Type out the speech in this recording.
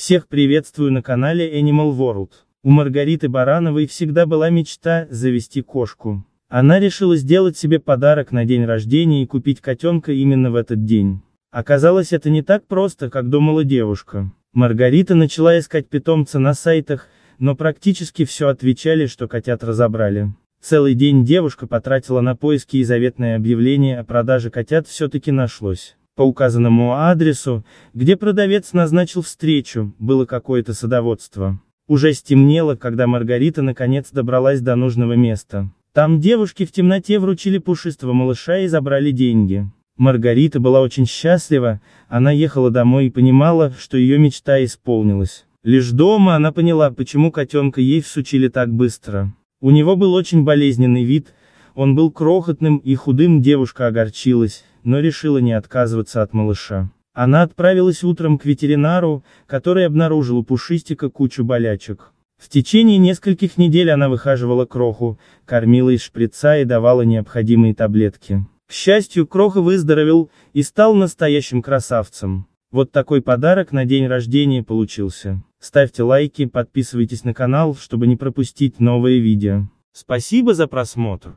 Всех приветствую на канале Animal World. У Маргариты Барановой всегда была мечта завести кошку. Она решила сделать себе подарок на день рождения и купить котенка именно в этот день. Оказалось это не так просто, как думала девушка. Маргарита начала искать питомца на сайтах, но практически все отвечали, что котят разобрали. Целый день девушка потратила на поиски и заветное объявление о продаже котят все-таки нашлось. По указанному адресу, где продавец назначил встречу, было какое-то садоводство. Уже стемнело, когда Маргарита наконец добралась до нужного места. Там девушки в темноте вручили пушистого малыша и забрали деньги. Маргарита была очень счастлива, она ехала домой и понимала, что ее мечта исполнилась. Лишь дома она поняла, почему котенка ей всучили так быстро. У него был очень болезненный вид, он был крохотным и худым, девушка огорчилась, но решила не отказываться от малыша. Она отправилась утром к ветеринару, который обнаружил у Пушистика кучу болячек. В течение нескольких недель она выхаживала кроху, кормила из шприца и давала необходимые таблетки. К счастью, Кроха выздоровел и стал настоящим красавцем. Вот такой подарок на день рождения получился. Ставьте лайки, подписывайтесь на канал, чтобы не пропустить новые видео. Спасибо за просмотр.